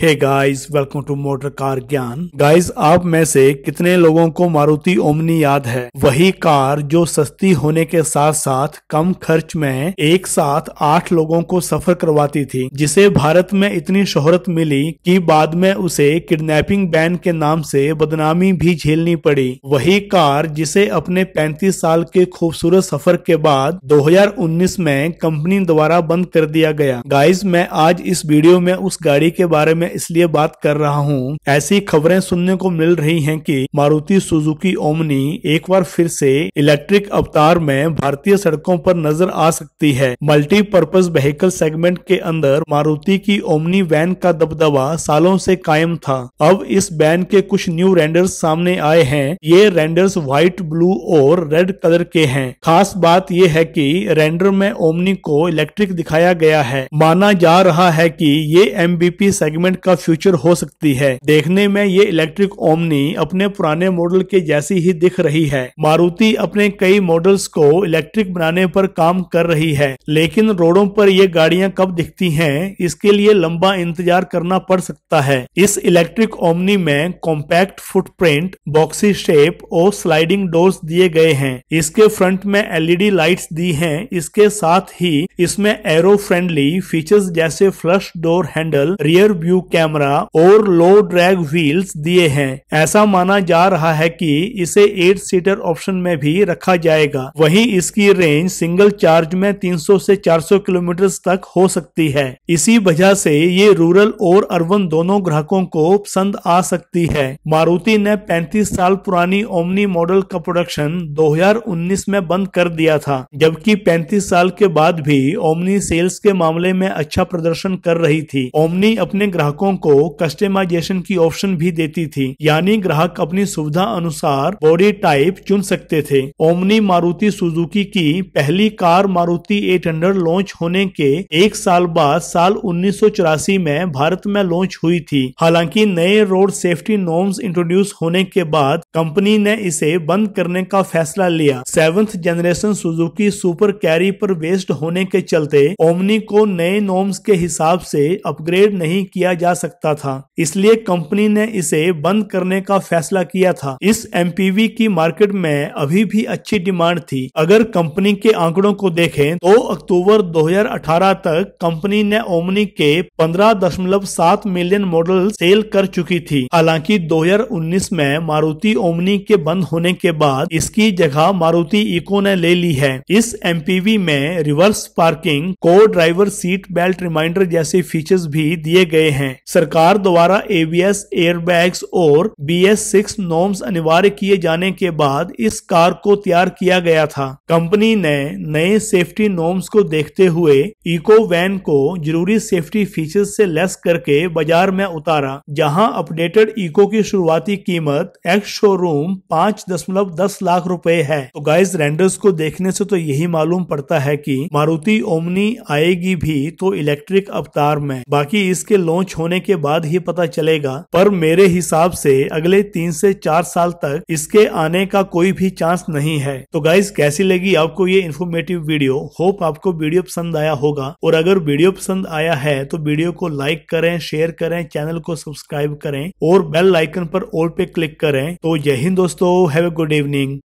hey guys welcome to motor car Gyan guys आप में से कितने लोगों को मारुति ओमनी याद है वही कार जो सस्ती होने के साथ साथ कम खर्च में एक साथ आठ लोगों को सफर करवाती थी जिसे भारत में इतनी शोहरत मिली कि बाद में उसे किडनैपिंग बैन के नाम से बदनामी भी झेलनी पड़ी वही कार जिसे अपने पैंतीस साल के खूबसूरत सफर के बाद दो में कंपनी द्वारा बंद कर दिया गया गाइज मैं आज इस वीडियो में उस गाड़ी के बारे में मैं इसलिए बात कर रहा हूँ ऐसी खबरें सुनने को मिल रही हैं कि मारुति सुजुकी ओमनी एक बार फिर से इलेक्ट्रिक अवतार में भारतीय सड़कों पर नजर आ सकती है मल्टीपर्पज व्हीकल सेगमेंट के अंदर मारुति की ओमनी वैन का दबदबा सालों से कायम था अब इस वैन के कुछ न्यू रेंडर्स सामने आए हैं ये रेंडर्स व्हाइट ब्लू और रेड कलर के हैं खास बात यह है कि रेंडर में ओमनी को इलेक्ट्रिक दिखाया गया है माना जा रहा है कि ये एमबीपी सेगमेंट सेगमेंट का फ्यूचर हो सकती है देखने में ये इलेक्ट्रिक ओमनी अपने पुराने मॉडल के जैसी ही दिख रही है मारुति अपने कई मॉडल्स को इलेक्ट्रिक बनाने पर काम कर रही है लेकिन रोडों पर ये गाड़ियां कब दिखती हैं इसके लिए लंबा इंतजार करना पड़ सकता है इस इलेक्ट्रिक ओमनी में कॉम्पैक्ट फुटप्रिंट बॉक्सी शेप और स्लाइडिंग डोर्स दिए गए हैं इसके फ्रंट में एलईडी लाइट्स दी हैं इसके साथ ही इसमें एरो फ्रेंडली फीचर्स जैसे flush door handle rear view camera और लो ड्रैग व्हील्स दिए हैं ऐसा माना जा रहा है कि इसे एट सीटर ऑप्शन में भी रखा जाएगा वहीं इसकी रेंज सिंगल चार्ज में 300 से 400 किलोमीटर तक हो सकती है इसी वजह से ये रूरल और अर्बन दोनों ग्राहकों को पसंद आ सकती है मारुति ने पैंतीस साल पुरानी ओमनी मॉडल का प्रोडक्शन दो में बंद कर दिया था जबकि पैंतीस साल के बाद भी ओमनी सेल्स के मामले में अच्छा प्रदर्शन कर रही थी ओमनी अपने ग्राहक ग्राहकों को कस्टमाइजेशन की ऑप्शन भी देती थी यानी ग्राहक अपनी सुविधा अनुसार बॉडी टाइप चुन सकते थे ओमनी मारुति सुजुकी की पहली कार मारुति 800 लॉन्च होने के एक साल बाद साल उन्नीस में भारत में लॉन्च हुई थी हालांकि नए रोड सेफ्टी नॉर्म्स इंट्रोड्यूस होने के बाद कंपनी ने इसे बंद करने का फैसला लिया seventh generation Suzuki Super Carry पर वेस्ट होने के चलते ओमनी को नए नॉर्म्स के हिसाब से अपग्रेड नहीं किया जा सकता था इसलिए कंपनी ने इसे बंद करने का फैसला किया था इस एम की मार्केट में अभी भी अच्छी डिमांड थी अगर कंपनी के आंकड़ों को देखें तो अक्टूबर 2018 तक कंपनी ने ओमनी के 15.7 मिलियन मॉडल सेल कर चुकी थी हालांकि 2019 में मारुति ओमनी के बंद होने के बाद इसकी जगह मारुति इको ने ले ली है इस एम में रिवर्स पार्किंग को ड्राइवर सीट बेल्ट रिमाइंडर जैसे फीचर्स भी दिए गए हैं हैं सरकार द्वारा एबीएस एयरबैग्स और बीएस सिक्स नॉर्म्स अनिवार्य किए जाने के बाद इस कार को तैयार किया गया था कंपनी ने नए सेफ्टी नॉर्म्स को देखते हुए इको वैन को जरूरी सेफ्टी फीचर्स से लेस करके बाजार में उतारा जहां अपडेटेड इको की शुरुआती कीमत एक्स शोरूम पाँच दशमलव दस लाख रुपए है तो गाइस रेंडर्स को देखने से तो यही मालूम पड़ता है कि मारुति ओमनी आएगी भी तो इलेक्ट्रिक अवतार में बाकी इसके लॉन्च होने के बाद ही पता चलेगा पर मेरे हिसाब से अगले तीन से चार साल तक इसके आने का कोई भी चांस नहीं है तो गाइज कैसी लगी आपको ये इन्फॉर्मेटिव वीडियो होप आपको वीडियो पसंद आया होगा और अगर वीडियो पसंद आया है तो वीडियो को लाइक करें शेयर करें चैनल को सब्सक्राइब करें और बेल लाइकन पर ऑल पे क्लिक करें तो जय हिंद दोस्तों हैव ए गुड इवनिंग